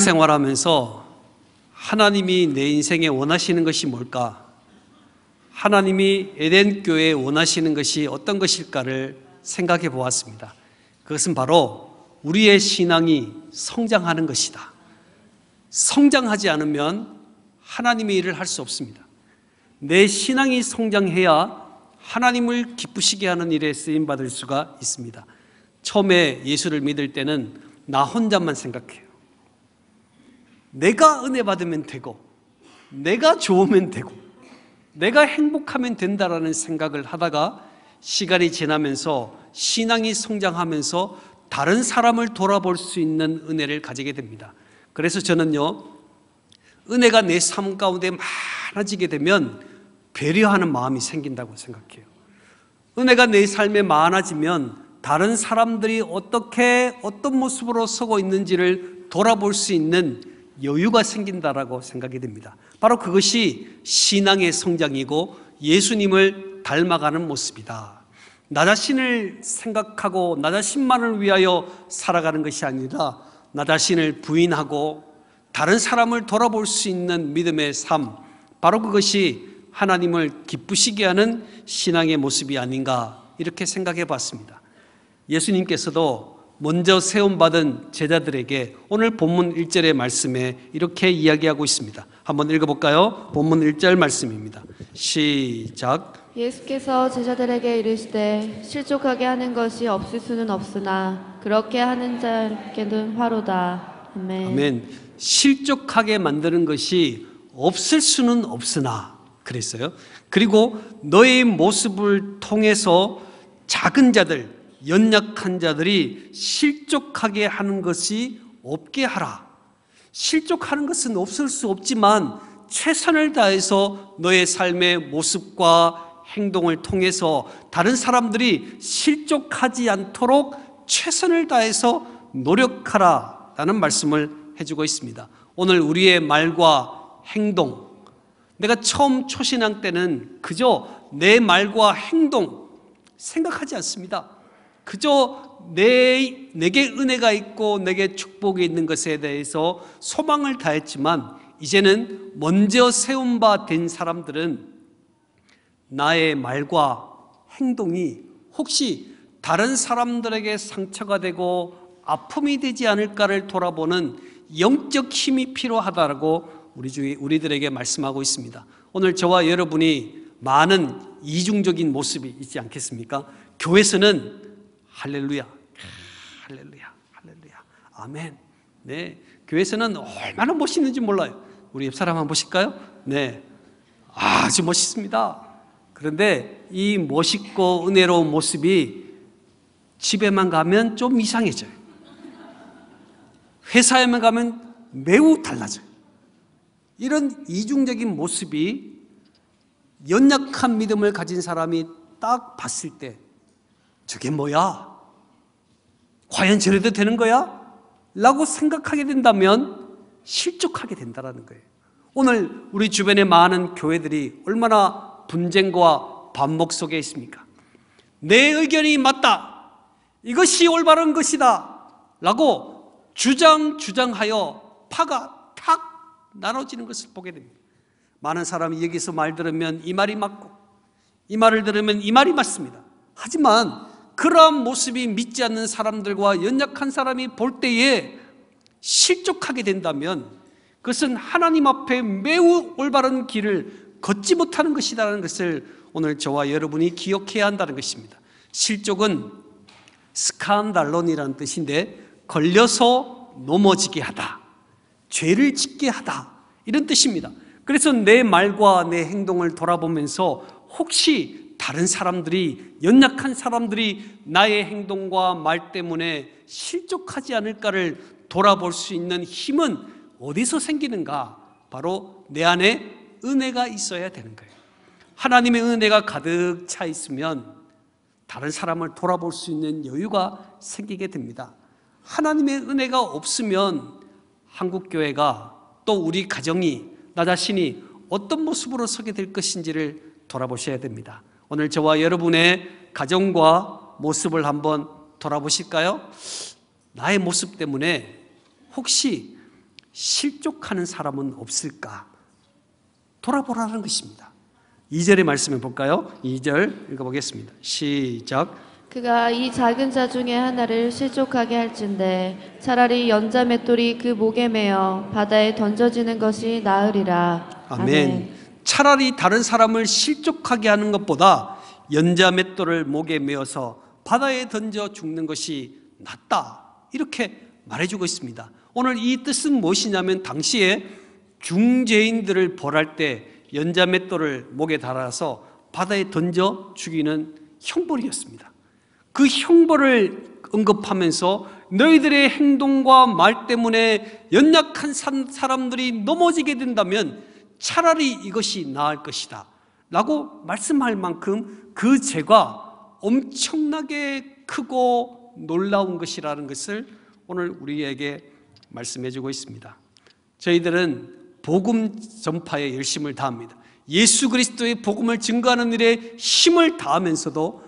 생활하면서 하나님이 내 인생에 원하시는 것이 뭘까? 하나님이 에덴 교회에 원하시는 것이 어떤 것일까를 생각해 보았습니다. 그것은 바로 우리의 신앙이 성장하는 것이다. 성장하지 않으면 하나님의 일을 할 수 없습니다. 내 신앙이 성장해야 하나님을 기쁘시게 하는 일에 쓰임 받을 수가 있습니다. 처음에 예수를 믿을 때는 나 혼자만 생각해요. 내가 은혜 받으면 되고 내가 좋으면 되고 내가 행복하면 된다라는 생각을 하다가 시간이 지나면서 신앙이 성장하면서 다른 사람을 돌아볼 수 있는 은혜를 가지게 됩니다. 그래서 저는요, 은혜가 내 삶 가운데 많아지게 되면 배려하는 마음이 생긴다고 생각해요. 은혜가 내 삶에 많아지면 다른 사람들이 어떻게 어떤 모습으로 서고 있는지를 돌아볼 수 있는 여유가 생긴다라고 생각이 됩니다. 바로 그것이 신앙의 성장이고 예수님을 닮아가는 모습이다. 나 자신을 생각하고 나 자신만을 위하여 살아가는 것이 아니라 나 자신을 부인하고 다른 사람을 돌아볼 수 있는 믿음의 삶, 바로 그것이 하나님을 기쁘시게 하는 신앙의 모습이 아닌가 이렇게 생각해 봤습니다. 예수님께서도 먼저 세움받은 제자들에게 오늘 본문 1절의 말씀에 이렇게 이야기하고 있습니다. 한번 읽어볼까요? 본문 1절 말씀입니다. 시작. 예수께서 제자들에게 이르시되 실족하게 하는 것이 없을 수는 없으나 그렇게 하는 자에게는 화로다. 아멘. 아멘. 실족하게 만드는 것이 없을 수는 없으나 그랬어요. 그리고 너의 모습을 통해서 작은 자들 연약한 자들이 실족하게 하는 것이 없게 하라. 실족하는 것은 없을 수 없지만 최선을 다해서 너의 삶의 모습과 행동을 통해서 다른 사람들이 실족하지 않도록 최선을 다해서 노력하라. 라는 말씀을 해주고 있습니다. 오늘 우리의 말과 행동. 내가 처음 초신앙 때는 그저 내 말과 행동 생각하지 않습니다. 그저 내, 내게 은혜가 있고 내게 축복이 있는 것에 대해서 소망을 다했지만 이제는 먼저 세운 바 된 사람들은 나의 말과 행동이 혹시 다른 사람들에게 상처가 되고 아픔이 되지 않을까를 돌아보는 영적 힘이 필요하다고 우리 주위 우리들에게 말씀하고 있습니다. 오늘 저와 여러분이 많은 이중적인 모습이 있지 않겠습니까? 교회에서는 할렐루야. 할렐루야. 할렐루야. 아멘. 네. 교회에서는 얼마나 멋있는지 몰라요. 우리 옆 사람 한번 보실까요? 네. 아주 멋있습니다. 그런데 이 멋있고 은혜로운 모습이 집에만 가면 좀 이상해져요. 회사에만 가면 매우 달라져요. 이런 이중적인 모습이 연약한 믿음을 가진 사람이 딱 봤을 때 저게 뭐야? 과연 저래도 되는 거야? 라고 생각하게 된다면 실족하게 된다는 거예요. 오늘 우리 주변의 많은 교회들이 얼마나 분쟁과 반목 속에 있습니까? 내 의견이 맞다. 이것이 올바른 것이다. 라고 주장, 주장하여 파가 탁 나눠지는 것을 보게 됩니다. 많은 사람이 여기서 말 들으면 이 말이 맞고, 이 말을 들으면 이 말이 맞습니다. 하지만 그러한 모습이 믿지 않는 사람들과 연약한 사람이 볼 때에 실족하게 된다면 그것은 하나님 앞에 매우 올바른 길을 걷지 못하는 것이라는 것을 오늘 저와 여러분이 기억해야 한다는 것입니다. 실족은 스칸달론이라는 뜻인데 걸려서 넘어지게 하다. 죄를 짓게 하다. 이런 뜻입니다. 그래서 내 말과 내 행동을 돌아보면서 혹시 다른 사람들이, 연약한 사람들이 나의 행동과 말 때문에 실족하지 않을까를 돌아볼 수 있는 힘은 어디서 생기는가? 바로 내 안에 은혜가 있어야 되는 거예요. 하나님의 은혜가 가득 차 있으면 다른 사람을 돌아볼 수 있는 여유가 생기게 됩니다. 하나님의 은혜가 없으면 한국교회가 또 우리 가정이, 나 자신이 어떤 모습으로 서게 될 것인지를 돌아보셔야 됩니다. 오늘 저와 여러분의 가정과 모습을 한번 돌아보실까요? 나의 모습 때문에 혹시 실족하는 사람은 없을까? 돌아보라는 것입니다. 2절의 말씀해 볼까요? 2절 읽어보겠습니다. 시작. 그가 이 작은 자 중에 하나를 실족하게 할진대 차라리 연자 맷돌이 그 목에 매어 바다에 던져지는 것이 나으리라. 아멘. 아멘. 차라리 다른 사람을 실족하게 하는 것보다 연자 맷돌을 목에 메어서 바다에 던져 죽는 것이 낫다. 이렇게 말해주고 있습니다. 오늘 이 뜻은 무엇이냐면 당시에 중죄인들을 벌할 때 연자 맷돌을 목에 달아서 바다에 던져 죽이는 형벌이었습니다. 그 형벌을 언급하면서 너희들의 행동과 말 때문에 연약한 사람들이 넘어지게 된다면 차라리 이것이 나을 것이다. 라고 말씀할 만큼 그 죄가 엄청나게 크고 놀라운 것이라는 것을 오늘 우리에게 말씀해 주고 있습니다. 저희들은 복음 전파에 열심을 다합니다. 예수 그리스도의 복음을 증거하는 일에 힘을 다하면서도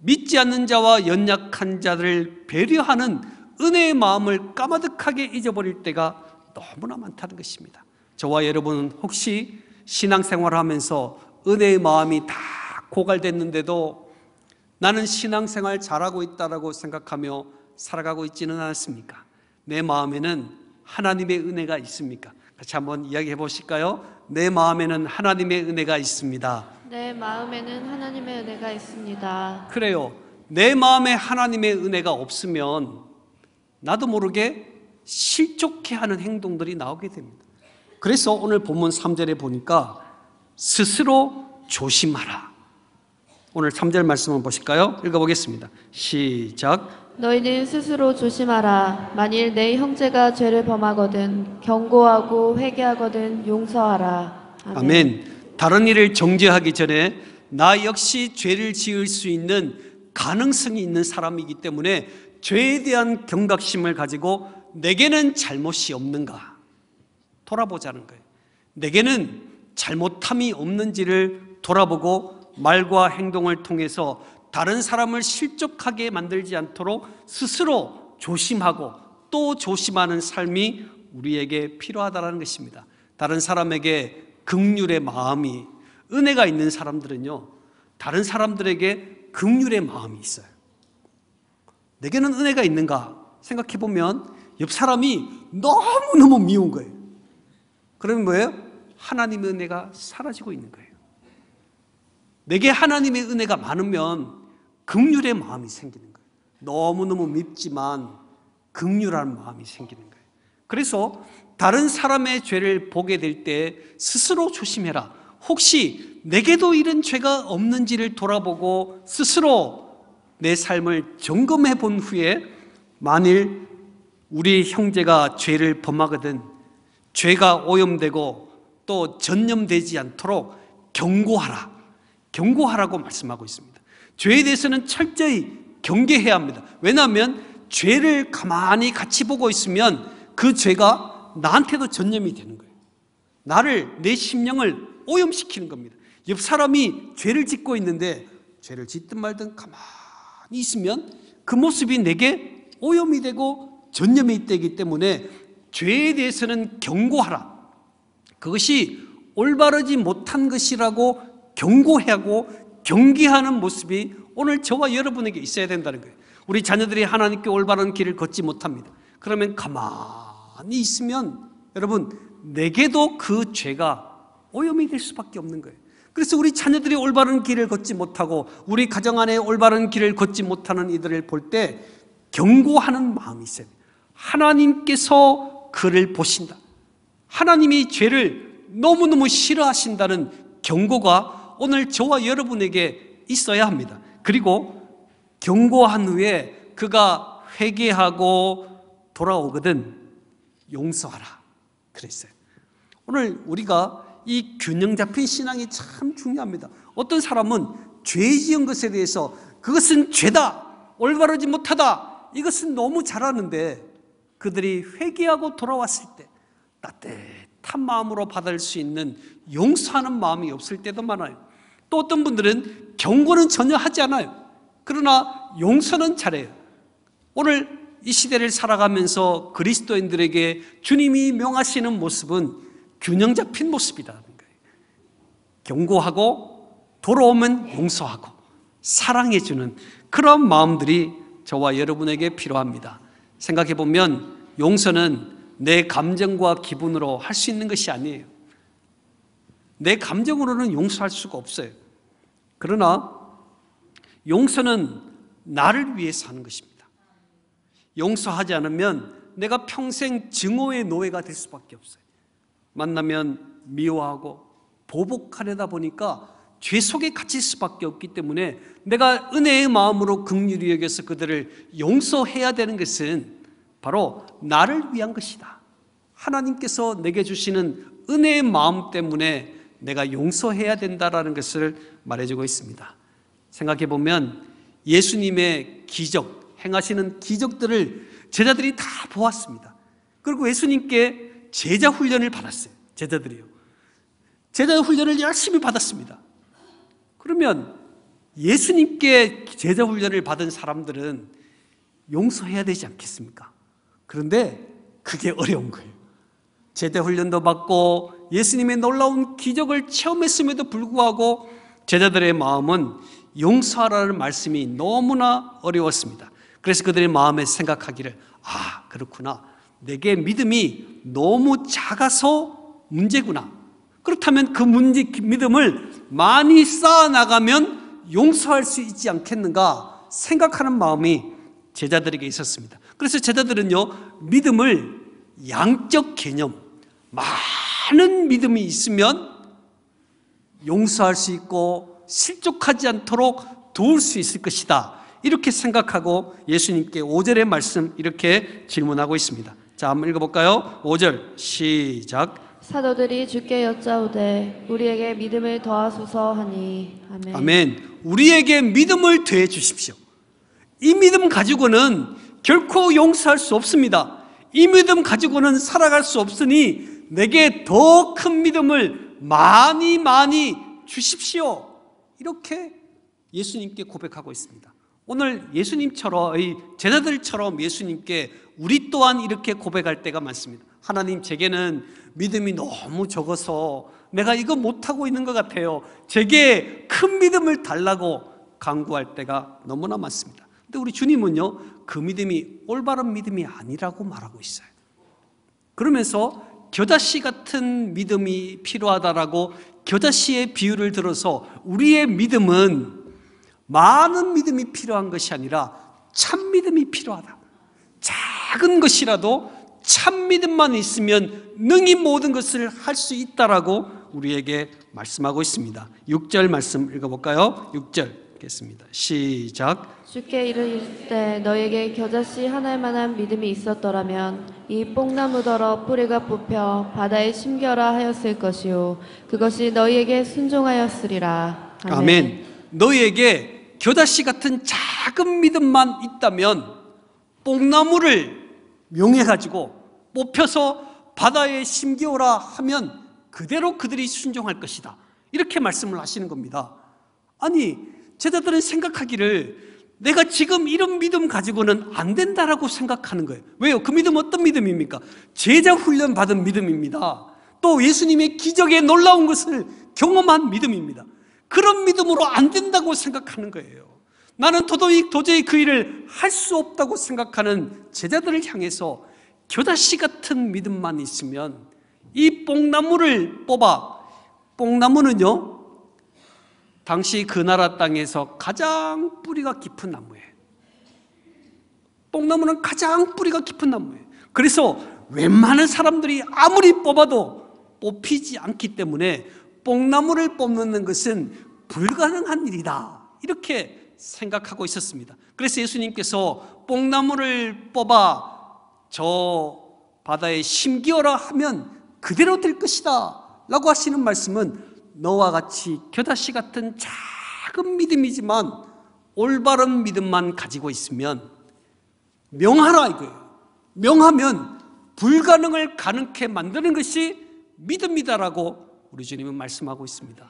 믿지 않는 자와 연약한 자를 배려하는 은혜의 마음을 까마득하게 잊어버릴 때가 너무나 많다는 것입니다. 저와 여러분 혹시 신앙생활 을 하면서 은혜의 마음이 다 고갈됐는데도 나는 신앙생활 잘하고 있다라고 생각하며 살아가고 있지는 않았습니까? 내 마음에는 하나님의 은혜가 있습니까? 같이 한번 이야기해 보실까요? 내 마음에는 하나님의 은혜가 있습니다. 내 마음에는 하나님의 은혜가 있습니다. 그래요. 내 마음에 하나님의 은혜가 없으면 나도 모르게 실족해 하는 행동들이 나오게 됩니다. 그래서 오늘 본문 3절에 보니까 스스로 조심하라. 오늘 3절 말씀을 보실까요? 읽어보겠습니다. 시작. 너희는 스스로 조심하라. 만일 내 형제가 죄를 범하거든 경고하고 회개하거든 용서하라. 아멘. 아멘. 다른 일을 정죄하기 전에 나 역시 죄를 지을 수 있는 가능성이 있는 사람이기 때문에 죄에 대한 경각심을 가지고 내게는 잘못이 없는가? 돌아보자는 거예요. 내게는 잘못함이 없는지를 돌아보고 말과 행동을 통해서 다른 사람을 실족하게 만들지 않도록 스스로 조심하고 또 조심하는 삶이 우리에게 필요하다는 것입니다. 다른 사람에게 극률의 마음이 은혜가 있는 사람들은요, 다른 사람들에게 극률의 마음이 있어요. 내게는 은혜가 있는가 생각해 보면 옆 사람이 너무너무 미운 거예요. 그러면 뭐예요? 하나님의 은혜가 사라지고 있는 거예요. 내게 하나님의 은혜가 많으면 극률의 마음이 생기는 거예요. 너무너무 밉지만 극률한 마음이 생기는 거예요. 그래서 다른 사람의 죄를 보게 될 때 스스로 조심해라. 혹시 내게도 이런 죄가 없는지를 돌아보고 스스로 내 삶을 점검해 본 후에 만일 우리 형제가 죄를 범하거든 죄가 오염되고 또 전염되지 않도록 경고하라. 경고하라고 말씀하고 있습니다. 죄에 대해서는 철저히 경계해야 합니다. 왜냐하면 죄를 가만히 같이 보고 있으면 그 죄가 나한테도 전염이 되는 거예요. 나를, 내 심령을 오염시키는 겁니다. 옆 사람이 죄를 짓고 있는데 죄를 짓든 말든 가만히 있으면 그 모습이 내게 오염이 되고 전염이 되기 때문에 죄에 대해서는 경고하라. 그것이 올바르지 못한 것이라고 경고하고 경기하는 모습이 오늘 저와 여러분에게 있어야 된다는 거예요. 우리 자녀들이 하나님께 올바른 길을 걷지 못합니다. 그러면 가만히 있으면 여러분 내게도 그 죄가 오염이 될 수밖에 없는 거예요. 그래서 우리 자녀들이 올바른 길을 걷지 못하고 우리 가정 안에 올바른 길을 걷지 못하는 이들을 볼 때 경고하는 마음이 있어요. 하나님께서 그를 보신다. 하나님이 죄를 너무너무 싫어하신다는 경고가 오늘 저와 여러분에게 있어야 합니다. 그리고 경고한 후에 그가 회개하고 돌아오거든 용서하라. 그랬어요. 오늘 우리가 이 균형 잡힌 신앙이 참 중요합니다. 어떤 사람은 죄 지은 것에 대해서 그것은 죄다. 올바르지 못하다. 이것은 너무 잘하는데 그들이 회개하고 돌아왔을 때 따뜻한 마음으로 받을 수 있는 용서하는 마음이 없을 때도 많아요. 또 어떤 분들은 경고는 전혀 하지 않아요. 그러나 용서는 잘해요. 오늘 이 시대를 살아가면서 그리스도인들에게 주님이 명하시는 모습은 균형 잡힌 모습이라는 거예요. 경고하고 돌아오면 용서하고 사랑해주는 그런 마음들이 저와 여러분에게 필요합니다. 생각해 보면 용서는 내 감정과 기분으로 할 수 있는 것이 아니에요. 내 감정으로는 용서할 수가 없어요. 그러나 용서는 나를 위해서 하는 것입니다. 용서하지 않으면 내가 평생 증오의 노예가 될 수밖에 없어요. 만나면 미워하고 보복하려다 보니까 죄 속에 갇힐 수밖에 없기 때문에 내가 은혜의 마음으로 긍휼히 여겨서 그들을 용서해야 되는 것은 바로 나를 위한 것이다. 하나님께서 내게 주시는 은혜의 마음 때문에 내가 용서해야 된다라는 것을 말해주고 있습니다. 생각해 보면 예수님의 기적, 행하시는 기적들을 제자들이 다 보았습니다. 그리고 예수님께 제자 훈련을 받았어요. 제자들이요. 제자 훈련을 열심히 받았습니다. 그러면 예수님께 제자 훈련을 받은 사람들은 용서해야 되지 않겠습니까? 그런데 그게 어려운 거예요. 제대 훈련도 받고 예수님의 놀라운 기적을 체험했음에도 불구하고 제자들의 마음은 용서하라는 말씀이 너무나 어려웠습니다. 그래서 그들의 마음에 생각하기를 아 그렇구나 내게 믿음이 너무 작아서 문제구나 그렇다면 그 문제, 그 믿음을 많이 쌓아나가면 용서할 수 있지 않겠는가 생각하는 마음이 제자들에게 있었습니다. 그래서 제자들은요, 믿음을 양적 개념, 많은 믿음이 있으면 용서할 수 있고 실족하지 않도록 도울 수 있을 것이다. 이렇게 생각하고 예수님께 5절의 말씀 이렇게 질문하고 있습니다. 자, 한번 읽어볼까요? 5절 시작. 사도들이 주께 여짜오되 우리에게 믿음을 더하소서 하니 아멘. 아멘. 우리에게 믿음을 더해 주십시오. 이 믿음 가지고는 결코 용서할 수 없습니다. 이 믿음 가지고는 살아갈 수 없으니 내게 더 큰 믿음을 많이 많이 주십시오. 이렇게 예수님께 고백하고 있습니다. 오늘 예수님처럼 제자들처럼 예수님께 우리 또한 이렇게 고백할 때가 많습니다. 하나님 제게는 믿음이 너무 적어서 내가 이거 못하고 있는 것 같아요. 제게 큰 믿음을 달라고 강구할 때가 너무나 많습니다. 근데 우리 주님은요, 그 믿음이 올바른 믿음이 아니라고 말하고 있어요. 그러면서 겨자씨 같은 믿음이 필요하다라고 겨자씨의 비유를 들어서 우리의 믿음은 많은 믿음이 필요한 것이 아니라 참 믿음이 필요하다. 작은 것이라도 참 믿음만 있으면 능히 모든 것을 할 수 있다라고 우리에게 말씀하고 있습니다. 6절 말씀 읽어볼까요? 6절 겠습니다 시작. 주께 이르실 때 너에게 겨자씨 하나 만한 믿음이 있었더라면 이 뽕나무더러 뿌리가 뽑혀 바다에 심겨라 하였을 것이요 그것이 너희에게 순종하였으리라. 아멘. 아멘. 너희에게 겨자씨 같은 작은 믿음만 있다면 뽕나무를 명예가지고 뽑혀서 바다에 심겨오라 하면 그대로 그들이 순종할 것이다. 이렇게 말씀을 하시는 겁니다. 아니, 제자들은 생각하기를 내가 지금 이런 믿음 가지고는 안 된다라고 생각하는 거예요. 왜요? 그 믿음 어떤 믿음입니까? 제자 훈련 받은 믿음입니다. 또 예수님의 기적에 놀라운 것을 경험한 믿음입니다. 그런 믿음으로 안 된다고 생각하는 거예요. 나는 도저히, 도저히 그 일을 할 수 없다고 생각하는 제자들을 향해서 교자씨 같은 믿음만 있으면 이 뽕나무를 뽑아 뽕나무는요 당시 그 나라 땅에서 가장 뿌리가 깊은 나무예요 뽕나무는 가장 뿌리가 깊은 나무예요 그래서 웬만한 사람들이 아무리 뽑아도 뽑히지 않기 때문에 뽕나무를 뽑는 것은 불가능한 일이다 이렇게 생각하고 있었습니다. 그래서 예수님께서 뽕나무를 뽑아 저 바다에 심기어라 하면 그대로 될 것이다 라고 하시는 말씀은 너와 같이 겨다씨 같은 작은 믿음이지만 올바른 믿음만 가지고 있으면 명하라 이거예요. 명하면 불가능을 가능케 만드는 것이 믿음이다라고 우리 주님은 말씀하고 있습니다.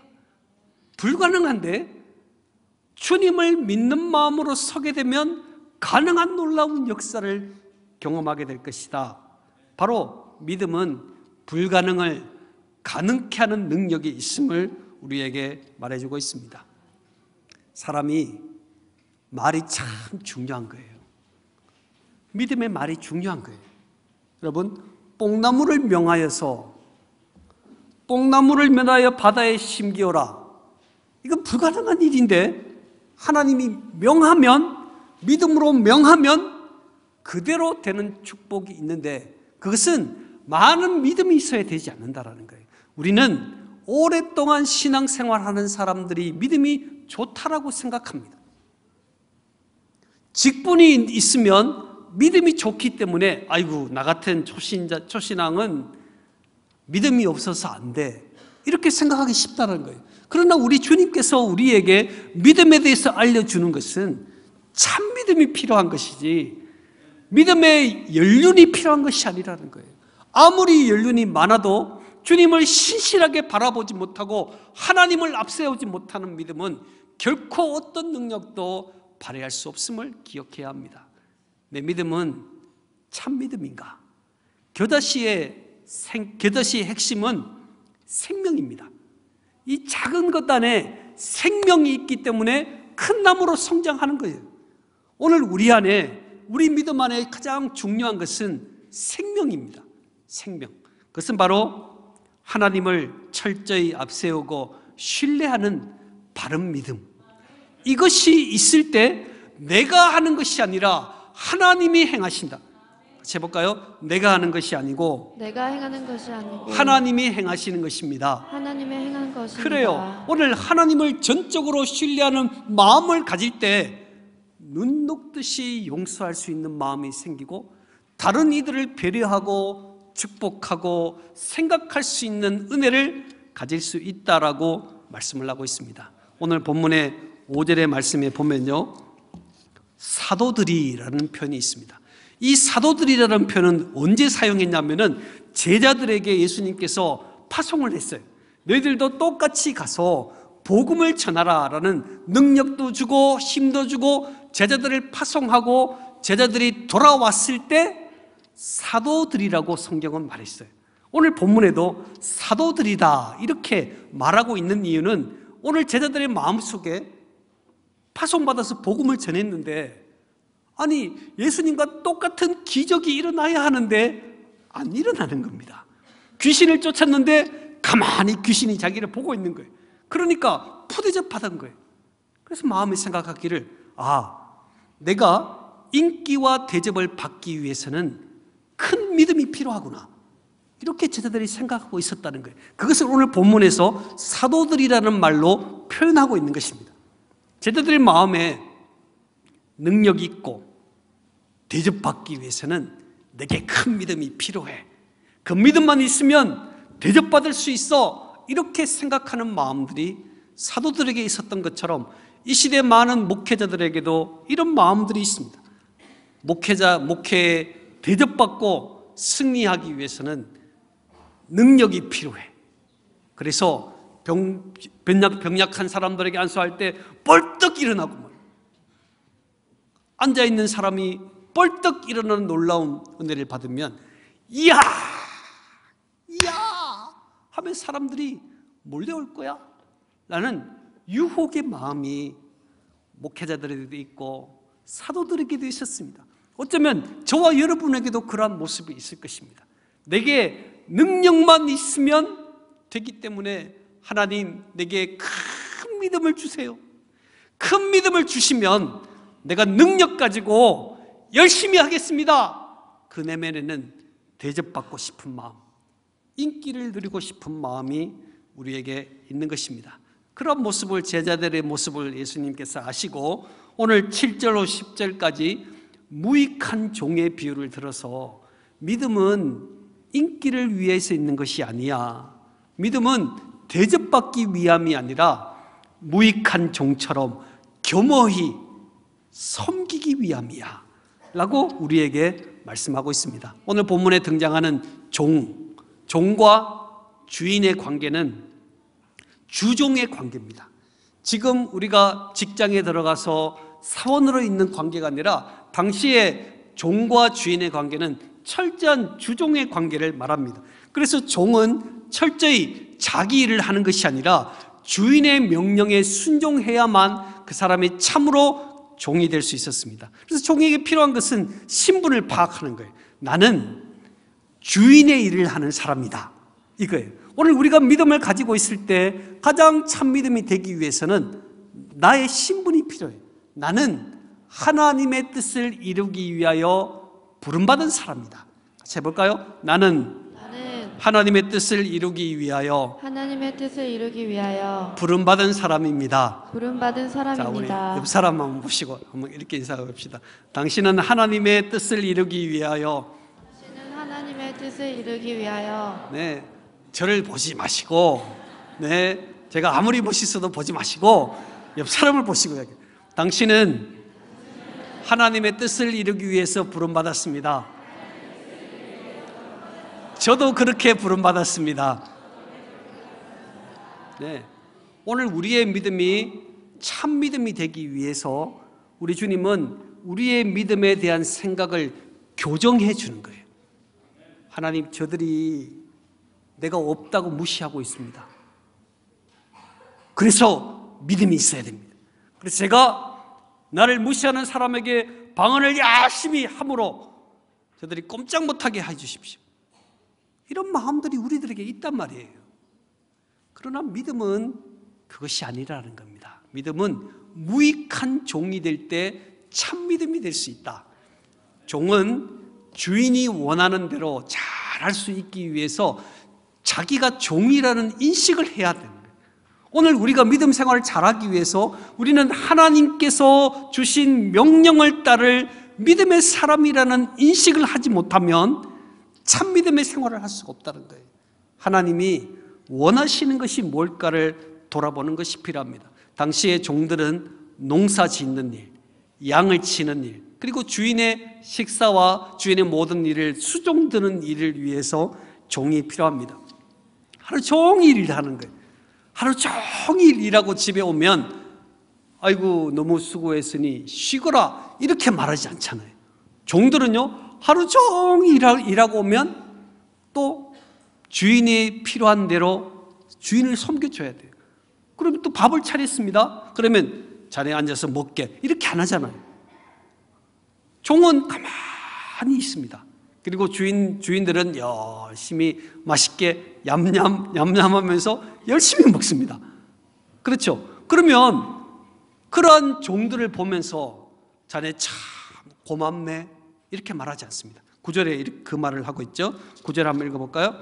불가능한데 주님을 믿는 마음으로 서게 되면 가능한 놀라운 역사를 경험하게 될 것이다. 바로 믿음은 불가능을 가능케 하는 능력이 있음을 우리에게 말해주고 있습니다. 사람이 말이 참 중요한 거예요. 믿음의 말이 중요한 거예요. 여러분, 뽕나무를 명하여서 뽕나무를 면하여 바다에 심기어라. 이건 불가능한 일인데 하나님이 명하면 믿음으로 명하면 그대로 되는 축복이 있는데 그것은 많은 믿음이 있어야 되지 않는다라는 거예요. 우리는 오랫동안 신앙생활하는 사람들이 믿음이 좋다라고 생각합니다. 직분이 있으면 믿음이 좋기 때문에 아이고 나 같은 초신자 초신앙은 믿음이 없어서 안 돼. 이렇게 생각하기 쉽다는 거예요. 그러나 우리 주님께서 우리에게 믿음에 대해서 알려주는 것은 참 믿음이 필요한 것이지 믿음의 연륜이 필요한 것이 아니라는 거예요. 아무리 연륜이 많아도 주님을 신실하게 바라보지 못하고 하나님을 앞세우지 못하는 믿음은 결코 어떤 능력도 발휘할 수 없음을 기억해야 합니다. 내 믿음은 참 믿음인가? 겨다시의 생, 겨다시 핵심은 생명입니다. 이 작은 것 안에 생명이 있기 때문에 큰 나무로 성장하는 거예요. 오늘 우리 안에, 우리 믿음 안에 가장 중요한 것은 생명입니다. 생명. 그것은 바로 하나님을 철저히 앞세우고 신뢰하는 바른 믿음. 이것이 있을 때 내가 하는 것이 아니라 하나님이 행하신다. 같이 해볼까요? 내가 하는 것이 아니고 내가 행하는 것이 아니고 하나님이 행하시는 것입니다. 하나님의 행하 것입니다. 그래요. 오늘 하나님을 전적으로 신뢰하는 마음을 가질 때 눈 녹듯이 용서할 수 있는 마음이 생기고 다른 이들을 배려하고 축복하고 생각할 수 있는 은혜를 가질 수 있다라고 말씀을 하고 있습니다. 오늘 본문의 5절의 말씀에 보면요. 사도들이라는 표현이 있습니다. 이 사도들이라는 표현은 언제 사용했냐면은 제자들에게 예수님께서 파송을 했어요. 너희들도 똑같이 가서 복음을 전하라라는 능력도 주고 힘도 주고 제자들을 파송하고 제자들이 돌아왔을 때 사도들이라고 성경은 말했어요. 오늘 본문에도 사도들이다 이렇게 말하고 있는 이유는 오늘 제자들의 마음속에 파송받아서 복음을 전했는데 아니, 예수님과 똑같은 기적이 일어나야 하는데 안 일어나는 겁니다. 귀신을 쫓았는데 가만히 귀신이 자기를 보고 있는 거예요. 그러니까 푸대접받은 거예요. 그래서 마음이 생각하기를, 아, 내가 인기와 대접을 받기 위해서는 큰 믿음이 필요하구나. 이렇게 제자들이 생각하고 있었다는 거예요. 그것을 오늘 본문에서 사도들이라는 말로 표현하고 있는 것입니다. 제자들의 마음에 능력이 있고 대접받기 위해서는 내게 큰 믿음이 필요해. 그 믿음만 있으면 대접받을 수 있어. 이렇게 생각하는 마음들이 사도들에게 있었던 것처럼 이 시대 많은 목회자들에게도 이런 마음들이 있습니다. 목회자, 목회에 대접받고 승리하기 위해서는 능력이 필요해. 그래서 병, 병약, 병약한 사람들에게 안수할 때 벌떡 일어나고 앉아있는 사람이 벌떡 일어나는 놀라운 은혜를 받으면 이야! 이야! 하면 사람들이 몰려올 거야 라는 유혹의 마음이 목회자들에게도 있고 사도들에게도 있었습니다 어쩌면 저와 여러분에게도 그러한 모습이 있을 것입니다 내게 능력만 있으면 되기 때문에 하나님 내게 큰 믿음을 주세요 큰 믿음을 주시면 내가 능력 가지고 열심히 하겠습니다. 그 내면에는 대접받고 싶은 마음, 인기를 누리고 싶은 마음이 우리에게 있는 것입니다. 그런 모습을 제자들의 모습을 예수님께서 아시고 오늘 7절로 10절까지 무익한 종의 비유를 들어서 믿음은 인기를 위해서 있는 것이 아니야. 믿음은 대접받기 위함이 아니라 무익한 종처럼 겸허히 섬기기 위함이야. 라고 우리에게 말씀하고 있습니다. 오늘 본문에 등장하는 종, 종과 주인의 관계는 주종의 관계입니다. 지금 우리가 직장에 들어가서 사원으로 있는 관계가 아니라 당시에 종과 주인의 관계는 철저한 주종의 관계를 말합니다. 그래서 종은 철저히 자기 일을 하는 것이 아니라 주인의 명령에 순종해야만 그 사람이 참으로 종이 될 수 있었습니다. 그래서 종에게 필요한 것은 신분을 파악하는 거예요. 나는 주인의 일을 하는 사람이다. 이거예요. 오늘 우리가 믿음을 가지고 있을 때 가장 참 믿음이 되기 위해서는 나의 신분이 필요해요. 나는 하나님의 뜻을 이루기 위하여 부름받은 사람이다. 같이 해볼까요? 나는 하나님의 뜻을 이루기 위하여 하나님의 뜻을 이루기 위하여 부름 받은 사람입니다. 부름 받은 사람입니다. 옆 사람 한번 보시고 한번 이렇게 인사해 시다 당신은 하나님의 뜻을 이루기 위하여 당신은 하나님의 뜻을 이루기 위하여 네. 저를 보지 마시고 네. 제가 아무리 멋있어도 보지 마시고 옆 사람을 보시고 당신은 하나님의 뜻을 이루기 위해서 부름 받았습니다. 저도 그렇게 부름받았습니다. 네. 오늘 우리의 믿음이 참 믿음이 되기 위해서 우리 주님은 우리의 믿음에 대한 생각을 교정해 주는 거예요. 하나님, 저들이 내가 없다고 무시하고 있습니다. 그래서 믿음이 있어야 됩니다. 그래서 제가 나를 무시하는 사람에게 방언을 열심히 함으로 저들이 꼼짝 못하게 해주십시오. 이런 마음들이 우리들에게 있단 말이에요. 그러나 믿음은 그것이 아니라는 겁니다. 믿음은 무익한 종이 될 때 참 믿음이 될 수 있다. 종은 주인이 원하는 대로 잘할수 있기 위해서 자기가 종이라는 인식을 해야 됩니다. 오늘 우리가 믿음 생활을 잘하기 위해서 우리는 하나님께서 주신 명령을 따를 믿음의 사람이라는 인식을 하지 못하면 참 믿음의 생활을 할 수가 없다는 거예요. 하나님이 원하시는 것이 뭘까를 돌아보는 것이 필요합니다. 당시의 종들은 농사 짓는 일, 양을 치는 일, 그리고 주인의 식사와 주인의 모든 일을 수종드는 일을 위해서 종이 필요합니다. 하루 종일 일하는 거예요. 하루 종일 일하고 집에 오면 아이고 너무 수고했으니 쉬거라 이렇게 말하지 않잖아요. 종들은요 하루 종일 일하고 오면 또 주인이 필요한 대로 주인을 섬겨줘야 돼요. 그러면 또 밥을 차렸습니다. 그러면 자리에 앉아서 먹게. 이렇게 안 하잖아요. 종은 가만히 있습니다. 그리고 주인, 주인들은 열심히 맛있게 얌얌, 얌얌 하면서 열심히 먹습니다. 그렇죠. 그러면 그러 종들을 보면서 자네 참 고맙네. 이렇게 말하지 않습니다. 9절에 그 말을 하고 있죠. 9절 한번 읽어볼까요?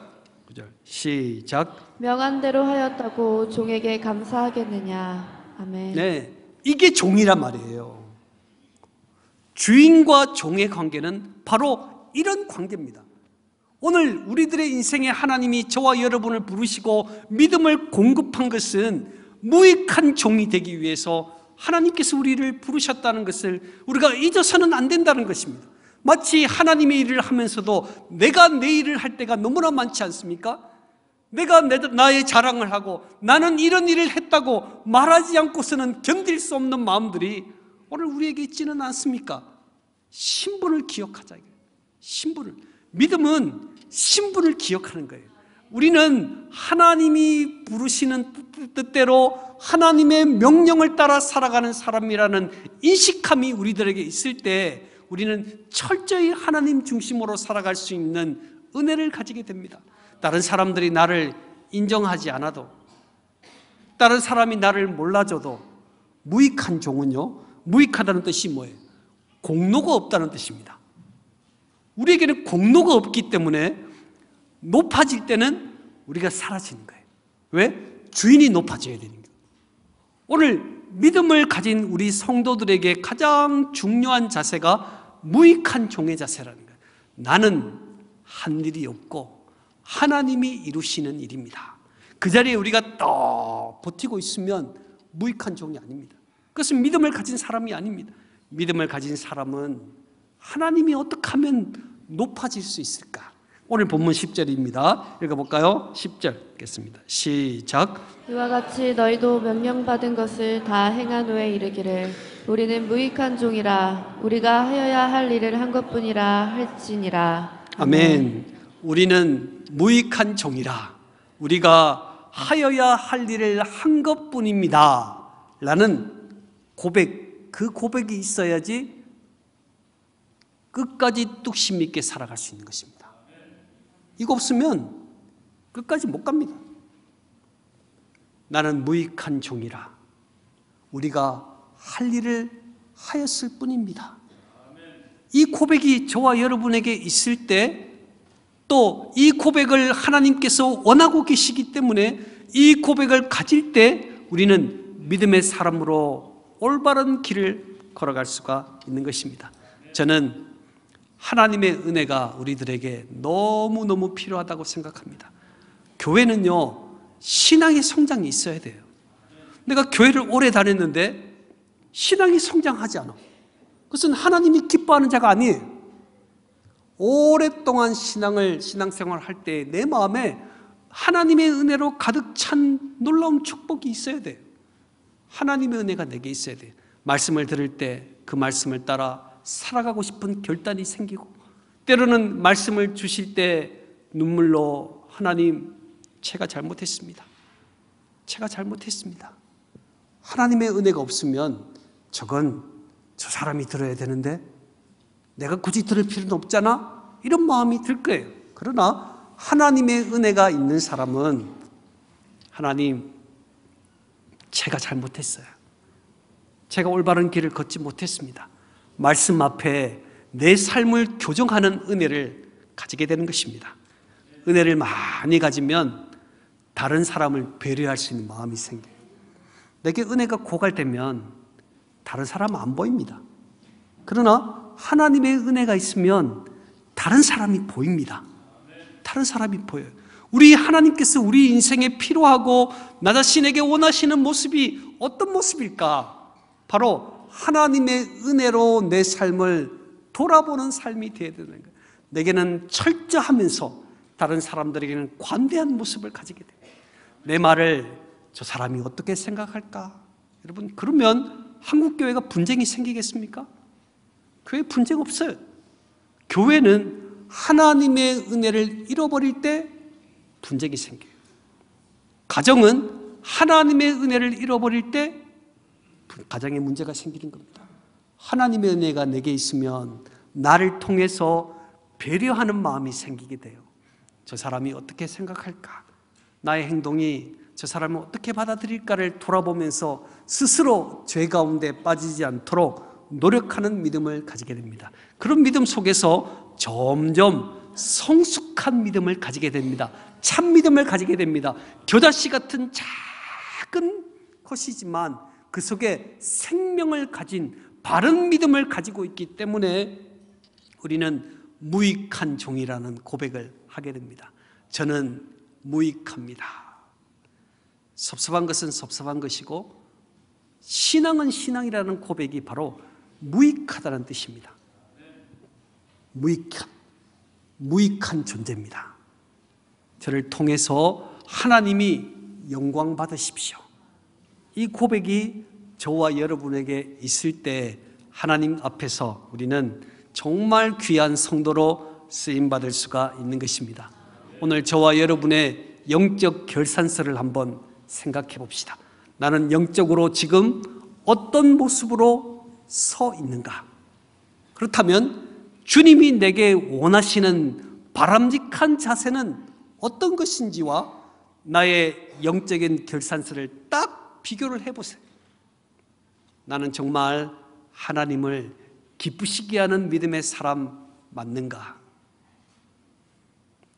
9절 시작 명한대로 하였다고 종에게 감사하겠느냐 아멘 네 이게 종이란 말이에요 주인과 종의 관계는 바로 이런 관계입니다 오늘 우리들의 인생에 하나님이 저와 여러분을 부르시고 믿음을 공급한 것은 무익한 종이 되기 위해서 하나님께서 우리를 부르셨다는 것을 우리가 잊어서는 안 된다는 것입니다 마치 하나님의 일을 하면서도 내가 내 일을 할 때가 너무나 많지 않습니까? 내가 내, 나의 자랑을 하고 나는 이런 일을 했다고 말하지 않고서는 견딜 수 없는 마음들이 오늘 우리에게 있지는 않습니까? 신분을 기억하자. 신분을. 믿음은 신분을 기억하는 거예요. 우리는 하나님이 부르시는 뜻대로 하나님의 명령을 따라 살아가는 사람이라는 인식함이 우리들에게 있을 때 우리는 철저히 하나님 중심으로 살아갈 수 있는 은혜를 가지게 됩니다. 다른 사람들이 나를 인정하지 않아도 다른 사람이 나를 몰라줘도 무익한 종은요. 무익하다는 뜻이 뭐예요? 공로가 없다는 뜻입니다. 우리에게는 공로가 없기 때문에 높아질 때는 우리가 사라지는 거예요. 왜? 주인이 높아져야 되는 거예요. 오늘 믿음을 가진 우리 성도들에게 가장 중요한 자세가 무익한 종의 자세라는 거예요. 나는 한 일이 없고 하나님이 이루시는 일입니다. 그 자리에 우리가 떠 버티고 있으면 무익한 종이 아닙니다. 그것은 믿음을 가진 사람이 아닙니다. 믿음을 가진 사람은 하나님이 어떻게 하면 높아질 수 있을까? 오늘 본문 10절입니다. 읽어볼까요? 10절 읽겠습니다. 시작. 이와 같이 너희도 명령받은 것을 다 행한 후에 이르기를 우리는 무익한 종이라 우리가 하여야 할 일을 한 것뿐이라 할지니라. 아멘. 우리는 무익한 종이라 우리가 하여야 할 일을 한 것뿐입니다. 라는 고백, 그 고백이 있어야지 끝까지 뚝심 있게 살아갈 수 있는 것입니다. 이거 없으면 끝까지 못 갑니다. 나는 무익한 종이라 우리가 할 일을 하였을 뿐입니다. 이 고백이 저와 여러분에게 있을 때 또 이 고백을 하나님께서 원하고 계시기 때문에 이 고백을 가질 때 우리는 믿음의 사람으로 올바른 길을 걸어갈 수가 있는 것입니다. 저는 하나님의 은혜가 우리들에게 너무너무 필요하다고 생각합니다. 교회는요, 신앙의 성장이 있어야 돼요. 내가 교회를 오래 다녔는데 신앙이 성장하지 않아. 그것은 하나님이 기뻐하는 자가 아니에요. 오랫동안 신앙을 신앙생활 할때 내 마음에 하나님의 은혜로 가득 찬 놀라운 축복이 있어야 돼 하나님의 은혜가 내게 있어야 돼 말씀을 들을 때 그 말씀을 따라 살아가고 싶은 결단이 생기고 때로는 말씀을 주실 때 눈물로 하나님 제가 잘못했습니다. 제가 잘못했습니다. 하나님의 은혜가 없으면 저건 저 사람이 들어야 되는데 내가 굳이 들을 필요는 없잖아? 이런 마음이 들 거예요. 그러나 하나님의 은혜가 있는 사람은 하나님, 제가 잘못했어요. 제가 올바른 길을 걷지 못했습니다. 말씀 앞에 내 삶을 교정하는 은혜를 가지게 되는 것입니다. 은혜를 많이 가지면 다른 사람을 배려할 수 있는 마음이 생겨요. 내게 은혜가 고갈되면 다른 사람 안 보입니다. 그러나 하나님의 은혜가 있으면 다른 사람이 보입니다. 다른 사람이 보여요. 우리 하나님께서 우리 인생에 필요하고 나 자신에게 원하시는 모습이 어떤 모습일까? 바로 하나님의 은혜로 내 삶을 돌아보는 삶이 되어야 되는 거예요. 내게는 철저하면서 다른 사람들에게는 관대한 모습을 가지게 돼요. 내 말을 저 사람이 어떻게 생각할까? 여러분, 그러면 한국 교회가 분쟁이 생기겠습니까? 교회 분쟁 없어요. 교회는 하나님의 은혜를 잃어버릴 때 분쟁이 생겨요. 가정은 하나님의 은혜를 잃어버릴 때 가정에 문제가 생기는 겁니다. 하나님의 은혜가 내게 있으면 나를 통해서 배려하는 마음이 생기게 돼요. 저 사람이 어떻게 생각할까? 나의 행동이 저 사람을 어떻게 받아들일까를 돌아보면서 스스로 죄 가운데 빠지지 않도록 노력하는 믿음을 가지게 됩니다. 그런 믿음 속에서 점점 성숙한 믿음을 가지게 됩니다. 참 믿음을 가지게 됩니다. 겨자씨 같은 작은 것이지만 그 속에 생명을 가진 바른 믿음을 가지고 있기 때문에 우리는 무익한 종이라는 고백을 하게 됩니다. 저는 무익합니다. 섭섭한 것은 섭섭한 것이고 신앙은 신앙이라는 고백이 바로 무익하다는 뜻입니다. 무익한, 무익한 존재입니다. 저를 통해서 하나님이 영광 받으십시오. 이 고백이 저와 여러분에게 있을 때 하나님 앞에서 우리는 정말 귀한 성도로 쓰임받을 수가 있는 것입니다. 오늘 저와 여러분의 영적 결산서를 한번 생각해 봅시다. 나는 영적으로 지금 어떤 모습으로 서 있는가? 그렇다면 주님이 내게 원하시는 바람직한 자세는 어떤 것인지와 나의 영적인 결산서를 딱 비교를 해보세요. 나는 정말 하나님을 기쁘시게 하는 믿음의 사람 맞는가?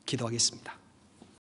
기도하겠습니다.